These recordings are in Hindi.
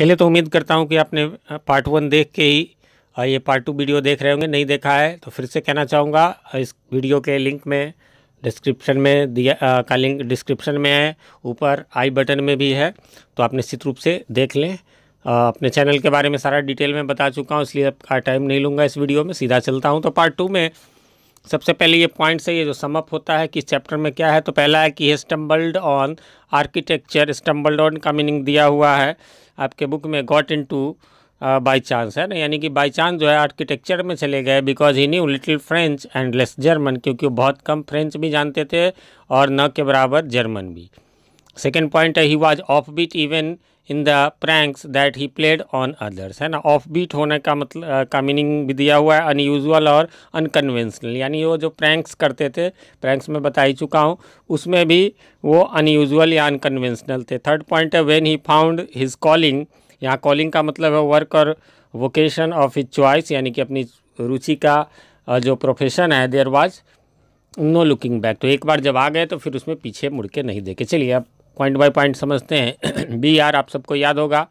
चलिए तो उम्मीद करता हूँ कि आपने पार्ट वन देख के ही ये पार्ट टू वीडियो देख रहे होंगे नहीं देखा है तो फिर से कहना चाहूँगा इस वीडियो के लिंक में डिस्क्रिप्शन में दिया आ, का लिंक डिस्क्रिप्शन में है ऊपर आई बटन में भी है तो आप निश्चित रूप से देख लें आ, अपने चैनल के बारे में सारा डिटेल में बता चुका हूँ इसलिए आपका टाइम नहीं लूँगा इस वीडियो में सीधा चलता हूँ तो पार्ट टू में सबसे पहले ये पॉइंट्स है ये जो समअप होता है किस चैप्टर में क्या है तो पहला है कि stumbled on architecture stumbled on का मीनिंग दिया हुआ है आपके बुक में got into by chance है ना यानी कि बाई चांस जो है आर्किटेक्चर में चले गए because he knew little French and less German क्योंकि वो बहुत कम फ्रेंच भी जानते थे और न के बराबर जर्मन भी सेकेंड पॉइंट है he was offbeat even in the pranks that he played on others है ना ऑफ बीट होने का मतलब uh, का मीनिंग भी दिया हुआ है अनयूजअल और अनकन्वेंसनल यानी वो जो प्रैंक्स करते थे प्रैंक्स में बता ही चुका हूँ उसमें भी वो अनयूजल या अनकन्वेंसनल थे थर्ड पॉइंट है when he found his calling यहाँ कॉलिंग का मतलब है वर्क और वोकेशन ऑफ हिज चॉइस यानी कि अपनी रुचि का uh, जो प्रोफेशन है there was no looking back तो एक बार जब आ गए तो फिर उसमें पीछे मुड़ के नहीं देखे चलिए अब पॉइंट बाय पॉइंट समझते हैं बी आर आप सबको याद होगा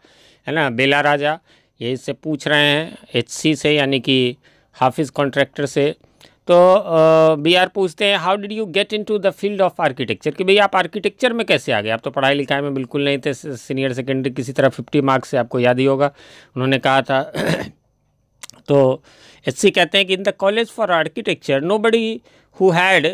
है ना बेला राजा ये इससे पूछ रहे हैं एच सी से यानी कि हाफिज़ कॉन्ट्रैक्टर से तो बी आर पूछते हैं how did you get into the field of architecture कि भाई आप आर्किटेक्चर में कैसे आ गए आप तो पढ़ाई लिखाई में बिल्कुल नहीं थे सीनियर सेकेंडरी किसी तरह फिफ्टी मार्क्स से आपको याद ही होगा उन्होंने कहा था तो एच कहते हैं कि in the college for architecture nobody who had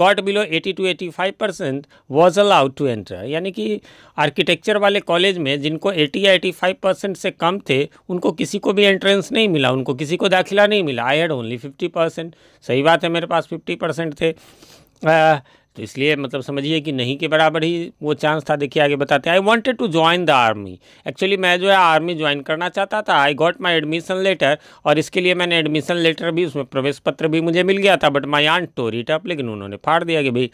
got below eighty two eighty five percent was allowed to enter यानी कि आर्किटेक्चर वाले कॉलेज में जिनको एटी या एटी फाइव परसेंट से कम थे उनको किसी को भी एंट्रेंस नहीं मिला उनको किसी को दाखिला नहीं मिला I had only fifty percent सही बात है मेरे पास फिफ्टी परसेंट थे uh, तो इसलिए मतलब समझिए कि नहीं के बराबर ही वो चांस था देखिए आगे बताते हैं I wanted to join the army actually मैं जो है आर्मी ज्वाइन करना चाहता था I got my admission letter और इसके लिए मैंने एडमिशन लेटर भी उसमें प्रवेश पत्र भी मुझे मिल गया था but my aunt tore it up लेकिन उन्होंने फाड़ दिया कि भाई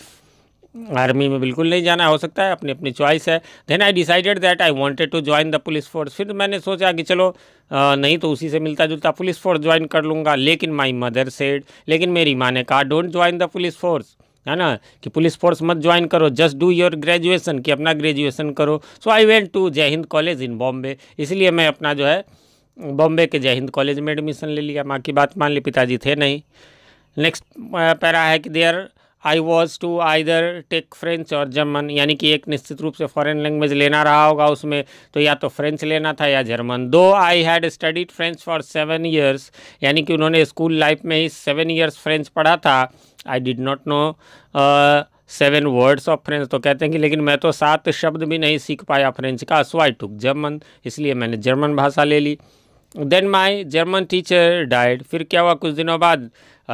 आर्मी में बिल्कुल नहीं जाना हो सकता है अपनी अपनी चॉइस है then I decided that I wanted to join the police force फिर मैंने सोचा कि चलो आ, नहीं तो उसी से मिलता जुलता पुलिस फोर्स ज्वाइन कर लूँगा लेकिन माई मदर सेड लेकिन मेरी माँ ने कहा don't join the police force है ना कि पुलिस फोर्स मत ज्वाइन करो जस्ट डू योर ग्रेजुएशन कि अपना ग्रेजुएशन करो सो I went to Jai Hind college in Bombay इसलिए मैं अपना जो है बॉम्बे के जय हिंद कॉलेज में एडमिशन ले लिया माँ की बात मान ली पिताजी थे नहीं नेक्स्ट पैरा है कि there I was to either take French और जर्मन यानी कि एक निश्चित रूप से फॉरेन लैंग्वेज लेना रहा होगा उसमें तो या तो फ्रेंच लेना था या German though I had studied French for seven years यानी कि उन्होंने स्कूल लाइफ में ही सेवन ईयर्स फ्रेंच पढ़ा था I did not know seven words of French तो कहते हैं कि लेकिन मैं तो सात शब्द भी नहीं सीख पाया फ्रेंच का सो आई टुक जर्मन इसलिए मैंने जर्मन भाषा ले ली then my German teacher died फिर क्या हुआ कुछ दिनों बाद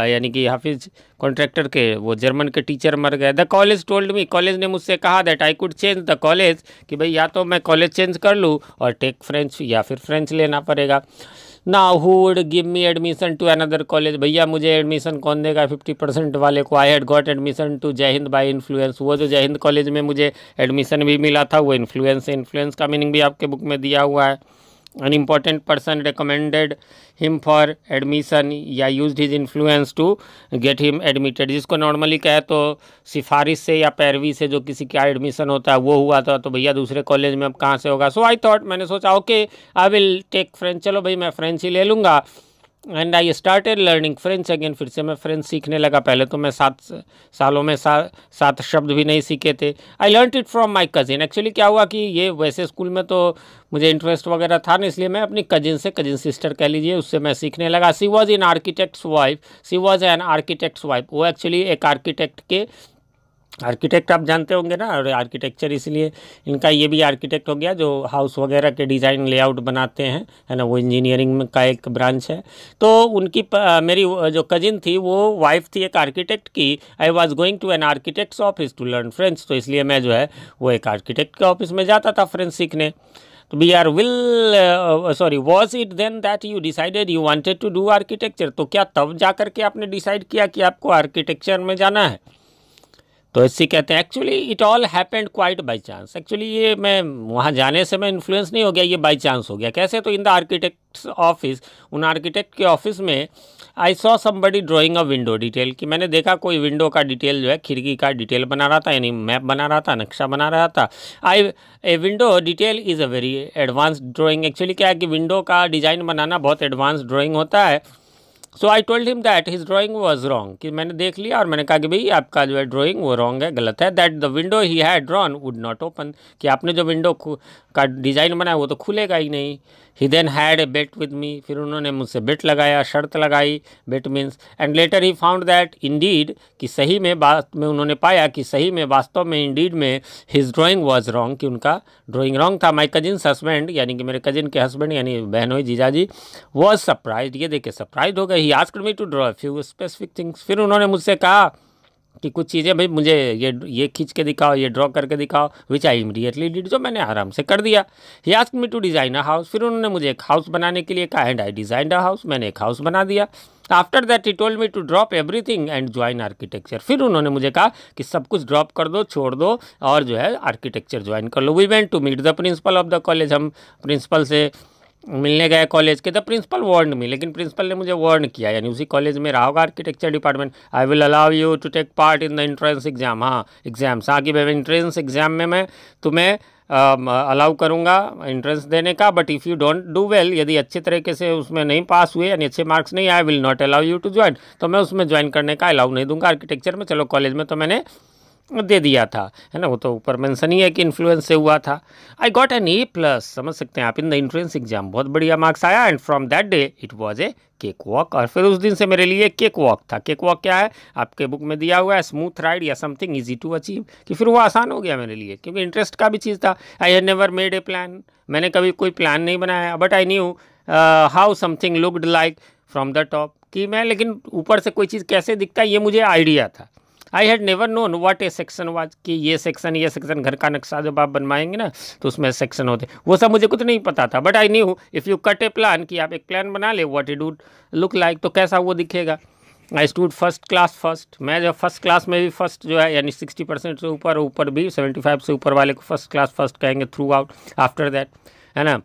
यानी कि हाफिज कॉन्ट्रैक्टर के वो जर्मन के टीचर मर गए the college told me college ने मुझसे कहा that I could change the college कि भाई या तो मैं कॉलेज चेंज कर लूँ और टेक फ्रेंच या फिर फ्रेंच लेना पड़ेगा ना who would give me admission to another college भैया मुझे एडमिशन कौन देगा फिफ्टी परसेंट वाले को I had got admission to Jai Hind by influence वो जो जय हिंद कॉलेज में मुझे एडमिशन भी मिला था वो इन्फ्लुएंस इन्फ्लुएंस का मीनिंग भी आपके बुक में दिया हुआ है an important person recommended him for admission या used his influence to get him admitted जिसको normally कहे तो सिफारिश से या पैरवी से जो किसी का एडमिशन होता है वो हुआ था तो भैया दूसरे कॉलेज में अब कहाँ से होगा सो आई थॉट मैंने सोचा okay I will take French चलो भाई मैं फ्रेंच ही ले लूँगा and I started learning French again फिर से मैं फ्रेंच सीखने लगा पहले तो मैं सात सालों में सा सात शब्द भी नहीं सीखे थे I learn it from my cousin actually क्या हुआ कि ये वैसे स्कूल में तो मुझे इंटरेस्ट वगैरह था ना इसलिए मैं अपनी कज़िन से कज़िन सिस्टर कह लीजिए उससे मैं सीखने लगा she was an architect's wife she was an architect's wife वो एक्चुअली एक आर्किटेक्ट के आर्किटेक्ट आप जानते होंगे ना और आर्किटेक्चर इसलिए इनका ये भी आर्किटेक्ट हो गया जो हाउस वगैरह के डिज़ाइन लेआउट बनाते हैं है ना वो इंजीनियरिंग में का एक ब्रांच है तो उनकी प, मेरी जो कजिन थी वो वाइफ थी एक आर्किटेक्ट की I was going to an architect's office to learn French तो इसलिए मैं जो है वो एक आर्किटेक्ट के ऑफिस में जाता था फ्रेंच सीखने तो B R will sorry was it then that you decided you wanted to do architecture तो क्या तब जा करके आपने डिसाइड किया कि आपको आर्किटेक्चर में जाना है तो इससे कहते हैं actually it all happened quite by chance actually ये मैं वहाँ जाने से मैं इन्फ्लुएंस नहीं हो गया ये बाई चांस हो गया कैसे तो इन द आर्किटेक्ट्स ऑफिस उन आर्किटेक्ट के ऑफिस में I saw somebody drawing a window detail कि मैंने देखा कोई विंडो का डिटेल जो है खिड़की का डिटेल बना रहा था यानी मैप बना रहा था नक्शा बना रहा था I a window detail is a very advance drawing actually क्या है कि विंडो का डिज़ाइन बनाना बहुत एडवांस ड्राइंग होता है so I told him that his drawing was wrong कि मैंने देख लिया और मैंने कहा कि भाई आपका जो है ड्रॉइंग वो रॉन्ग है गलत है that the window he had drawn would not open कि आपने जो विंडो का डिज़ाइन बनाया वो तो खुलेगा ही नहीं he then had a bet with me फिर उन्होंने मुझसे बेट लगाया शर्त लगाई bet means and later he found that indeed कि सही में बात में उन्होंने पाया कि सही में वास्तव में इंडीड में हिज ड्रॉइंग वॉज रॉन्ग कि उनका ड्रॉइंग रॉन्ग था माई कजिन हस्बैंड यानी कि मेरे कजिन के हस्बैंड यानी बहनोई जीजाजी वॉज सरप्राइज ये देखे सरप्राइज हो गई he asked me to draw few specific things फिर उन्होंने मुझसे कहा कि कुछ चीज़ें भाई मुझे ये ये खींच के दिखाओ ये ड्रॉ करके दिखाओ विच आई इमीडिएटली डिड जो मैंने आराम से कर दिया he ask me to design a house फिर उन्होंने मुझे एक हाउस बनाने के लिए कहा and I design a house मैंने एक हाउस बना दिया after that he told me to drop everything and join architecture फिर उन्होंने मुझे कहा कि सब कुछ ड्रॉप कर दो छोड़ दो और जो है आर्किटेक्चर ज्वाइन कर लो we went to meet the principal of the college हम प्रिंसिपल से मिलने गए कॉलेज के द प्रिंसिपल वर्न में लेकिन प्रिंसिपल ने मुझे वार्न किया यानी उसी कॉलेज में रहा होगा architecture department I will allow you to take part in the entrance exam हाँ एग्जाम्स हाँ कि भाई इंट्रेंस एग्जाम में मैं तुम्हें अलाउ uh, करूंगा एंट्रेंस देने का but if you don't do well यदि अच्छे तरीके से उसमें नहीं पास हुए यानी अच्छे मार्क्स नहीं I will not allow you to join तो मैं उसमें ज्वाइन करने का अलाउ नहीं दूंगा आर्किटेक्चर में चलो कॉलेज में तो मैंने दे दिया था है ना वो तो ऊपर मेंशन ही है कि इन्फ्लुएंस से हुआ था I got an A plus समझ सकते हैं आप इन द इंट्रेंस एग्जाम बहुत बढ़िया मार्क्स आया and from that day it was a cake walk और फिर उस दिन से मेरे लिए केक वॉक था केक वॉक क्या है आपके बुक में दिया हुआ है स्मूथ राइड या समथिंग ईजी टू अचीव कि फिर वो आसान हो गया मेरे लिए क्योंकि इंटरेस्ट का भी चीज़ था I had never made a plan मैंने कभी कोई प्लान नहीं बनाया but I knew how something looked like from the top कि मैं लेकिन ऊपर से कोई चीज़ कैसे दिखता है ये मुझे आइडिया था I had never known what a section was कि ये सेक्शन ये सेक्शन घर का नक्शा जब आप बनवाएंगे ना तो उसमें सेक्शन होते वो सब मुझे कुछ नहीं पता था but I knew if you cut a plan कि आप एक प्लान बना ले what it would look like तो कैसा वो दिखेगा I stood first class first मैं जो फर्स्ट क्लास में भी फर्स्ट जो है यानी सिक्सटी परसेंट से ऊपर ऊपर भी सेवेंटी फाइव से ऊपर वाले को फर्स्ट क्लास फर्स्ट कहेंगे थ्रू आउट आफ्टर दैट है ना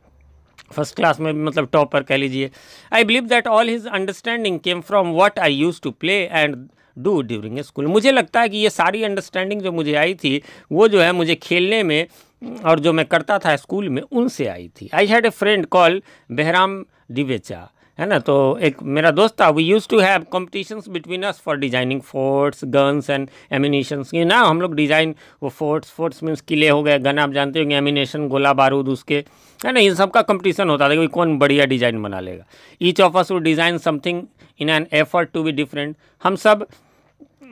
फर्स्ट क्लास में भी मतलब टॉपर कह लीजिए I believe that all his understanding came from what I used to play and do during school मुझे लगता है कि ये सारी अंडरस्टैंडिंग जो मुझे आई थी वो जो है मुझे खेलने में और जो मैं करता था स्कूल में उनसे आई थी I had a friend call Bahram Divecha है ना तो एक मेरा दोस्त था we used to have competition between us for designing forts guns and ammunition ये ना हम लोग डिज़ाइन वो फोर्ट्स फोर्ट्स मीन्स किले हो गए गन आप जानते होंगे एमिनेशन गोला बारूद उसके है ना इन सब का कंपटीशन होता था कि कौन बढ़िया डिज़ाइन बना लेगा ईच ऑफ अस वो design something in an effort to be different हम सब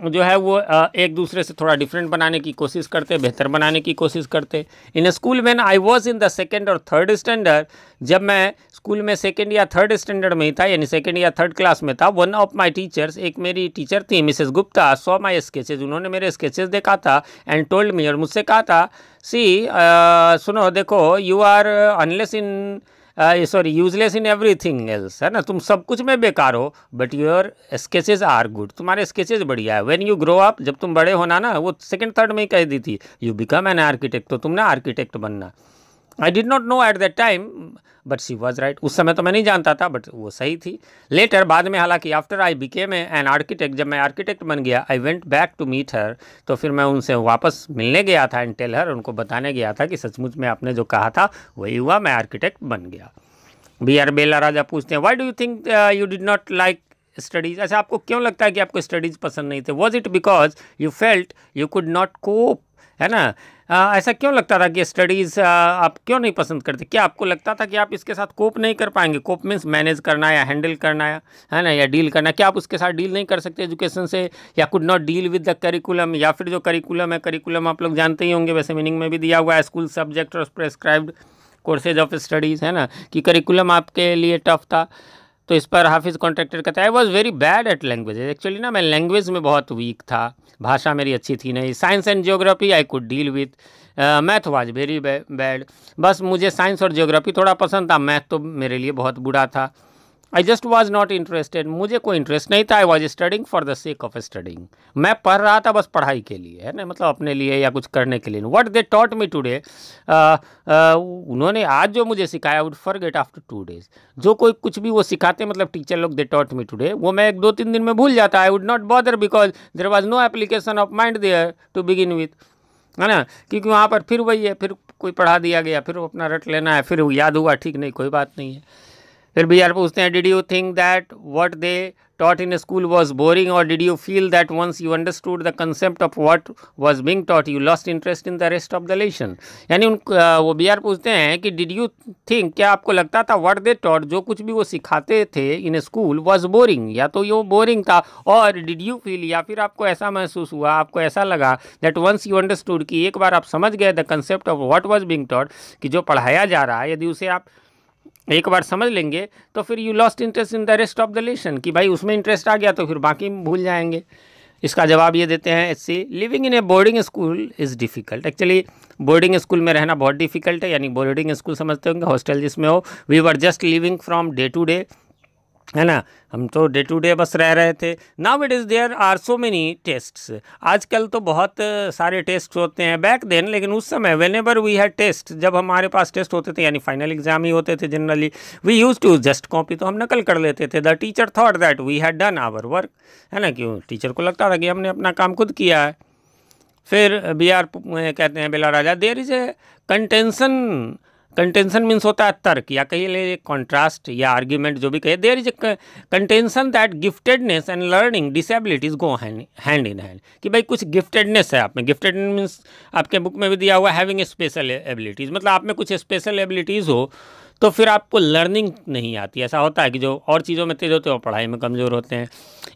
जो है वो एक दूसरे से थोड़ा डिफरेंट बनाने की कोशिश करते बेहतर बनाने की कोशिश करते in school man I was in the second और थर्ड स्टैंडर्ड जब मैं स्कूल में सेकेंड या थर्ड स्टैंडर्ड में ही था यानी सेकेंड या थर्ड क्लास में था वन ऑफ माई टीचर्स एक मेरी टीचर थी Mrs Gupta so my sketches उन्होंने मेरे स्केचेज देखा था एंड टोल्ड मी और मुझसे कहा था सी सुनो देखो you are unless in sorry useless in everything else है ना तुम सब कुछ में बेकार हो but your sketches are good तुम्हारे स्केचेज बढ़िया है व्हेन यू ग्रो अप जब तुम बड़े होना ना वो सेकंड थर्ड में ही कह दी थी यू बिकम एन आर्किटेक्ट तो तुमने आर्किटेक्ट बनना I did not know at that time but she was right उस समय तो मैं नहीं जानता था बट वो सही थी लेटर बाद में हालांकि after I became an architect जब मैं आर्किटेक्ट बन गया I went back to meet her तो फिर मैं उनसे वापस मिलने गया था एंड टेलर उनको बताने गया था कि सचमुच में आपने जो कहा था वही हुआ मैं आर्किटेक्ट बन गया बी आर बेला राजा पूछते हैं why do you think you did not like studies ऐसे आपको क्यों लगता है कि आपको स्टडीज़ पसंद नहीं थे was it because you felt you could not cope है ना आ, ऐसा क्यों लगता था कि स्टडीज़ आप क्यों नहीं पसंद करते क्या आपको लगता था कि आप इसके साथ कोप नहीं कर पाएंगे कोप मीन्स मैनेज करना या हैंडल करना या है ना या डील करना क्या आप उसके साथ डील नहीं कर सकते एजुकेशन से या could not deal with the curriculum या फिर जो करिकुलम है करिकुलम आप लोग जानते ही होंगे वैसे मीनिंग में भी दिया हुआ है स्कूल सब्जेक्ट और प्रेस्क्राइब्ड कोर्सेज ऑफ स्टडीज़ है ना कि करिकुलम आपके लिए टफ था तो इस पर हाफिज़ कॉन्ट्रैक्टर कहता है I was very bad at language एक्चुअली ना मैं लैंग्वेज में बहुत वीक था भाषा मेरी अच्छी थी नहीं science and geography I could deal with math was very bad बस मुझे साइंस और जियोग्राफी थोड़ा पसंद था मैथ तो मेरे लिए बहुत बुरा था I just was not interested मुझे कोई इंटरेस्ट नहीं था I was studying for the sake of studying मैं पढ़ रहा था बस पढ़ाई के लिए है ना मतलब अपने लिए या कुछ करने के लिए what they taught me today उन्होंने आज जो मुझे सिखाया would forget after two days जो कोई कुछ भी वो सिखाते मतलब टीचर लोग दे टॉट मी टूडे वो मैं एक दो तीन दिन में भूल जाता I would not bother because there was no application of mind there to begin with है ना क्योंकि वहाँ पर फिर वही है फिर कोई पढ़ा दिया गया फिर अपना रट लेना है फिर याद हुआ ठीक नहीं कोई बात नहीं है फिर भी यार पूछते हैं did you think that what they taught in school was boring और did you feel that once you understood the concept of what was being taught you lost interest in the rest of the lesson यानी उन वो बी आर पूछते हैं कि डिड यू थिंक क्या आपको लगता था वट दे टॉट जो कुछ भी वो सिखाते थे इन स्कूल वॉज बोरिंग या तो ये बोरिंग था और डिड यू फील या फिर आपको ऐसा महसूस हुआ आपको ऐसा लगा दैट वंस यू अंडरस्टूड कि एक बार आप समझ गए the concept of what was being taught कि जो पढ़ाया जा रहा है यदि उसे आप एक बार समझ लेंगे तो फिर you lost interest in the rest of the lesson कि भाई उसमें इंटरेस्ट आ गया तो फिर बाकी भूल जाएंगे इसका जवाब ये देते हैं S C living in a boarding school is difficult actually boarding school में रहना बहुत डिफ़िकल्ट है यानी बोर्डिंग स्कूल समझते होंगे हॉस्टल जिसमें हो we were just living from day to day है ना हम तो डे टू डे बस रह रहे थे now it is there are so many tests आजकल तो बहुत सारे टेस्ट होते हैं बैक देन लेकिन उस समय whenever we had test जब हमारे पास टेस्ट होते थे यानी फाइनल एग्जाम ही होते थे generally we use to just copy तो हम नकल कर लेते थे the teacher thought that we had done our work है ना क्यों टीचर को लगता था कि हमने अपना काम खुद किया है फिर बी आर कहते हैं Bela Raja there is a contention contention means होता है तर्क या कही कॉन्ट्रास्ट या आर्ग्यूमेंट जो भी कहे there is a contention that giftedness and learning disabilities go hand in hand कि भाई कुछ गिफ्टेडनेस है आप में गिफ्टेड मीन्स आपके बुक में भी दिया हुआ हैविंग स्पेशल एबिलिटीज़ मतलब आप में कुछ स्पेशल एबिलिटीज़ हो तो फिर आपको लर्निंग नहीं आती ऐसा होता है कि जो और चीज़ों में तेज होते हैं और पढ़ाई में कमज़ोर होते हैं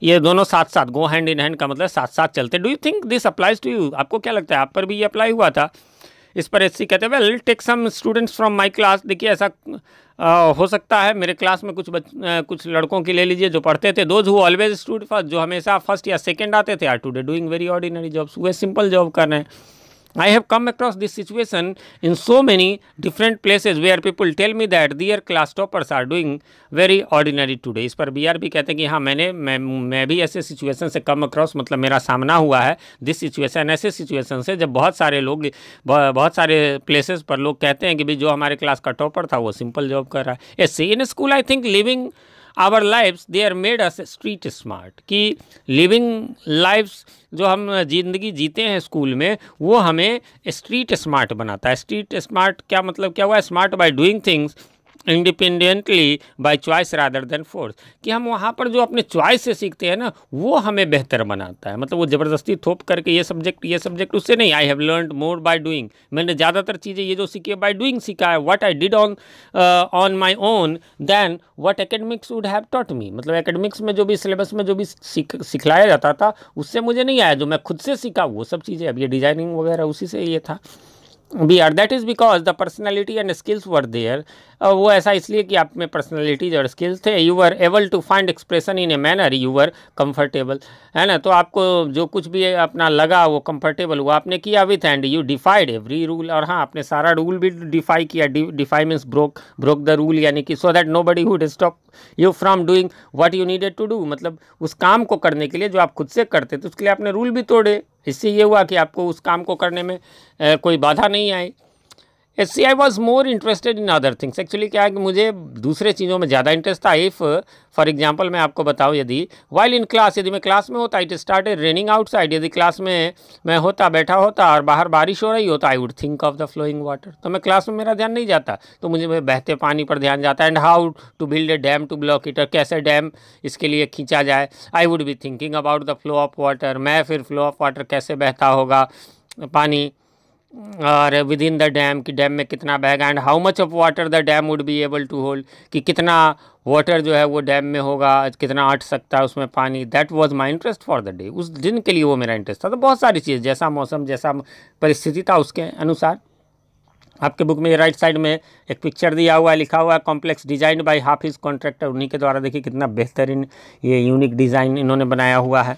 ये दोनों साथ साथ गो हैंड इन हैंड का मतलब साथ साथ चलते do you think this applies to you आपको क्या लगता है आप पर भी ये अप्लाई हुआ था इस पर एससी कहते हैं well take some students from my class देखिए ऐसा आ, हो सकता है मेरे क्लास में कुछ बच, आ, कुछ लड़कों की ले लीजिए जो पढ़ते थे those who always stood first जो हमेशा फर्स्ट या सेकेंड आते थे are today doing very ordinary jobs वे सिंपल जॉब कर रहे हैं I have come across this situation in so many different places where people tell me that their class toppers are doing very ordinary today. इस पर बी आर भी कहते हैं कि हाँ मैंने मैं मैं भी ऐसे सिचुएशन से कम अक्रॉस मतलब मेरा सामना हुआ है दिस सिचुएसन ऐसे सिचुएसन से जब बहुत सारे लोग बहुत सारे प्लेसेस पर लोग कहते हैं कि भाई जो हमारे क्लास का टॉपर था वो सिंपल जॉब कर रहा है A C in school I think living our lives they are made us street smart कि लिविंग लाइफ्स जो हम ज़िंदगी जीते हैं स्कूल में वो हमें स्ट्रीट स्मार्ट बनाता है स्ट्रीट स्मार्ट क्या मतलब क्या हुआ smart by doing things independently by choice rather than force कि हम वहाँ पर जो अपने चॉइस से सीखते हैं ना वो हमें बेहतर बनाता है मतलब वो ज़बरदस्ती थोप करके ये सब्जेक्ट ये सब्जेक्ट उससे नहीं I have learn more by doing मैंने ज़्यादातर चीज़ें ये जो सीखी है बाय डूइंग सीखा है what I did on on my own than what academics would have taught me मतलब एकेडमिक्स में जो भी सिलेबस में जो भी सीख सिखलाया जाता था उससे मुझे नहीं आया जो मैं खुद से सीखा वो सब चीज़ें अब ये डिज़ाइनिंग वगैरह उसी से ये था B R that is because the personality and skills were there वो ऐसा इसलिए कि आप में पर्सनैलिटीज और स्किल्स थे you are able to find expression in a manner you are comfortable है ना तो आपको जो कुछ भी अपना लगा वो कम्फर्टेबल हुआ आपने किया with and you defied every rule और हाँ आपने सारा रूल भी डिफाई किया defy means broke broke the rule यानी कि so that nobody could stop you from doing what you needed to do मतलब उस काम को करने के लिए जो आप खुद से करते थे उसके लिए आपने रूल भी तोड़े इससे ये हुआ कि आपको उस काम को करने में कोई बाधा नहीं आई S C I was more interested in other things actually क्या है कि मुझे दूसरे चीज़ों में ज़्यादा इंटरेस्ट था इफ़ फॉर एग्जाम्पल मैं आपको बताऊँ यदि वाइल इन क्लास यदि मैं क्लास में होता इट स्टार्ट रेनिंग आउटसाइड यदि क्लास में मैं होता बैठा होता और बाहर बारिश हो रही होता I would think of the flowing water तो मैं क्लास में मेरा ध्यान नहीं जाता तो मुझे बहते पानी पर ध्यान जाता and how to build a dam to block it और कैसे डैम इसके लिए खींचा जाए I would be thinking about the flow of water मैं फिर फ्लो ऑफ वाटर कैसे बहता होगा पानी और विद इन द डैम कि डैम में कितना बहेगा and how much of water the dam would be able to hold कि कितना वाटर जो है वो डैम में होगा कितना अट सकता है उसमें पानी that was my interest for the day उस दिन के लिए वो मेरा इंटरेस्ट था तो बहुत सारी चीज़ जैसा मौसम जैसा परिस्थिति था उसके अनुसार आपके बुक में राइट साइड में एक पिक्चर दिया हुआ है लिखा हुआ है complex design by Hafiz Contractor उन्हीं के द्वारा देखिए कितना बेहतरीन ये यूनिक डिज़ाइन इन्होंने बनाया हुआ है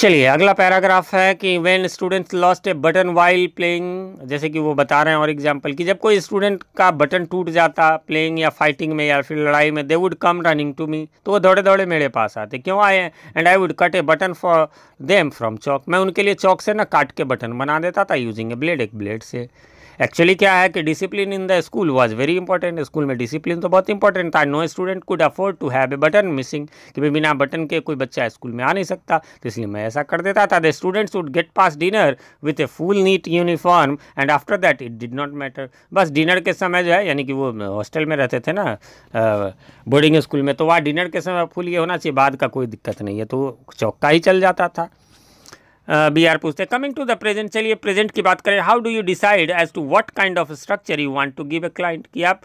चलिए अगला पैराग्राफ है कि when students lost a button while playing जैसे कि वो बता रहे हैं और एग्जांपल कि जब कोई स्टूडेंट का बटन टूट जाता प्लेइंग या फाइटिंग में या फिर लड़ाई में they would come running to me तो वो दौड़े दौड़े मेरे पास आते क्यों आए हैं and I would cut a button for them from chalk मैं उनके लिए चौक से ना काट के बटन बना देता था यूजिंग ए ब्लेड एक ब्लेड से एक्चुअली क्या है कि discipline in the school was very important school में डिसिप्लिन तो बहुत इंपॉर्टेंट था no student could afford to have a button missing कि बिना बटन के कोई बच्चा स्कूल में आ नहीं सकता तो इसलिए मैं ऐसा कर देता था the students would get pass dinner with a full neat uniform and after that it did not matter बस डिनर के समय जो है यानी कि वो हॉस्टल में रहते थे ना बोर्डिंग स्कूल में तो वहाँ डिनर के समय फुल ये होना चाहिए बाद का कोई दिक्कत नहीं है तो चौका ही चल जाता था बी uh, आर पूछते हैं कमिंग टू द प्रेजेंट चलिए प्रेजेंट की बात करें how do you decide as to what kind of structure you want to give a client कि आप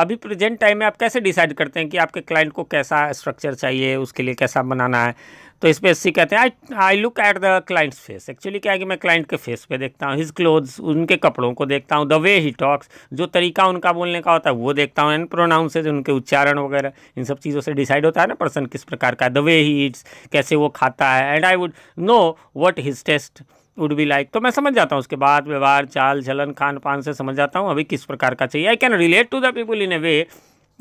अभी प्रेजेंट टाइम में आप कैसे डिसाइड करते हैं कि आपके क्लाइंट को कैसा स्ट्रक्चर चाहिए उसके लिए कैसा बनाना है तो इस पर सी कहते हैं I I look at the client's face actually क्या है कि मैं क्लाइंट के फेस पे देखता हूँ हिज क्लोथ्स उनके कपड़ों को देखता हूँ द वे ही टॉक्स जो तरीका उनका बोलने का होता है वो देखता हूँ एंड प्रोनाउंसेज उनके उच्चारण वगैरह इन सब चीज़ों से डिसाइड होता है ना पर्सन किस प्रकार का द वे ही ईट्स कैसे वो खाता है and I would know what his taste would be like तो मैं समझ जाता हूँ उसके बाद व्यवहार चाल चलन खान पान से समझ जाता हूँ अभी किस प्रकार का चाहिए I can relate to the people in a way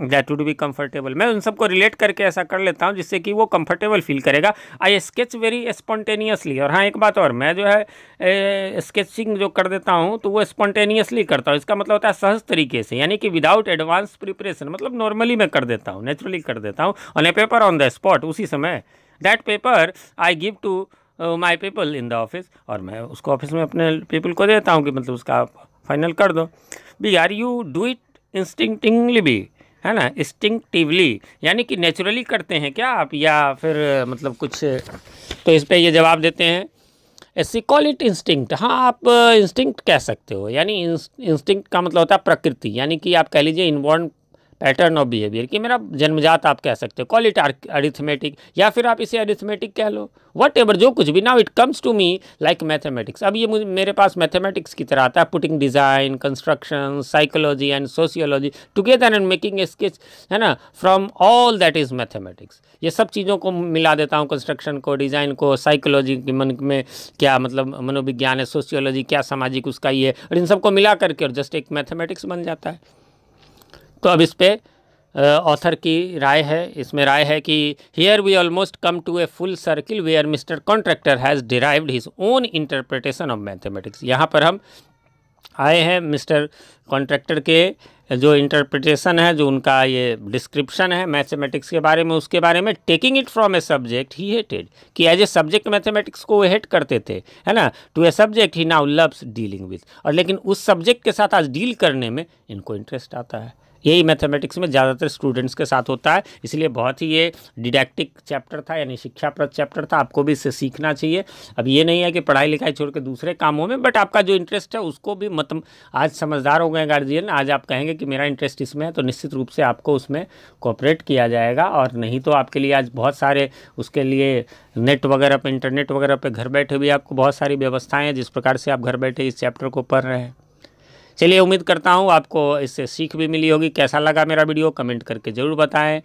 that would be comfortable मैं उन सबको रिलेट करके ऐसा कर लेता हूँ जिससे कि वो कम्फर्टेबल फील करेगा आई स्केच वेरी स्पॉन्टेनियसली और हाँ एक बात और मैं जो है स्केचिंग जो कर देता हूँ तो वो स्पॉन्टेनियसली करता हूँ इसका मतलब होता है सहज तरीके से यानी कि विदाउट एडवांस प्रिपरेशन मतलब नॉर्मली मैं कर देता हूँ नेचुरली कर देता हूँ on a paper on the spot उसी समय that paper I give to my people in the office और मैं उसको ऑफिस में अपने पीपल को देता हूँ कि मतलब उसका आप फाइनल कर दो B R you do it instinctively भी है ना इंस्टिंक्टिवली यानी कि नेचुरली करते हैं क्या आप या फिर मतलब कुछ तो इस पर ये जवाब देते हैं ऐसी कॉल इट इंस्टिंक्ट हाँ आप इंस्टिंक्ट कह सकते हो यानी इंस्टिंक्ट का मतलब होता है प्रकृति यानी कि आप कह लीजिए इनबॉर्न पैटर्न ऑफ बिहेवियर कि मेरा जन्मजात आप कह सकते हो कॉल इट अरिथमेटिक या फिर आप इसे अरिथमेटिक कह लो वट एवर जो कुछ भी now it comes to me like mathematics अब ये मुझे मेरे पास मैथमेटिक्स की तरह आता है putting design construction psychology and sociology together and making a sketch है ना from all that is mathematics ये सब चीज़ों को मिला देता हूँ कंस्ट्रक्शन को डिज़ाइन को साइकोलॉजी के मन में क्या मतलब मनोविज्ञान है सोशियोलॉजी क्या सामाजिक उसका ये और इन सबको मिला करके और जस्ट एक मैथमेटिक्स बन जाता है तो अब इस पर ऑथर की राय है इसमें राय है कि here we almost come to a full circle where mister Contractor has derived his own interpretation of mathematics यहाँ पर हम आए हैं मिस्टर कॉन्ट्रैक्टर के जो इंटरप्रिटेशन है जो उनका ये डिस्क्रिप्शन है मैथमेटिक्स के बारे में उसके बारे में taking it from a subject he hated कि एज ए सब्जेक्ट मैथमेटिक्स को वो हेट करते थे है ना to a subject he now loves dealing with और लेकिन उस सब्जेक्ट के साथ आज डील करने में इनको इंटरेस्ट आता है यही मैथमेटिक्स में ज़्यादातर स्टूडेंट्स के साथ होता है इसलिए बहुत ही ये डिडेक्टिक चैप्टर था यानी शिक्षाप्रद चैप्टर था आपको भी इससे सीखना चाहिए अब ये नहीं है कि पढ़ाई लिखाई छोड़ के दूसरे कामों में बट आपका जो इंटरेस्ट है उसको भी मत आज समझदार हो गए गार्जियन आज आप कहेंगे कि मेरा इंटरेस्ट इसमें है तो निश्चित रूप से आपको उसमें कॉपरेट किया जाएगा और नहीं तो आपके लिए आज बहुत सारे उसके लिए नेट वगैरह पर इंटरनेट वगैरह पर घर बैठे भी आपको बहुत सारी व्यवस्थाएँ हैं जिस प्रकार से आप घर बैठे इस चैप्टर को पढ़ रहे हैं चलिए उम्मीद करता हूँ आपको इससे सीख भी मिली होगी कैसा लगा मेरा वीडियो कमेंट करके ज़रूर बताएं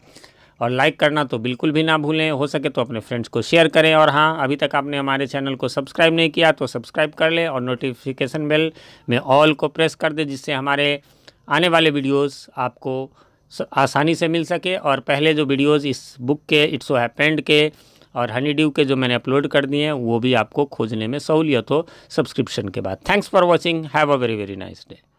और लाइक करना तो बिल्कुल भी ना भूलें हो सके तो अपने फ्रेंड्स को शेयर करें और हाँ अभी तक आपने हमारे चैनल को सब्सक्राइब नहीं किया तो सब्सक्राइब कर लें और नोटिफिकेशन बेल में ऑल को प्रेस कर दें जिससे हमारे आने वाले वीडियोज़ आपको आसानी से मिल सके और पहले जो वीडियोज़ इस बुक के इट्स हैपेंड के और हनी ड्यू के जो मैंने अपलोड कर दिए हैं वो भी आपको खोजने में सहूलियत हो सब्सक्रिप्शन के बाद thanks for watching have a very very nice day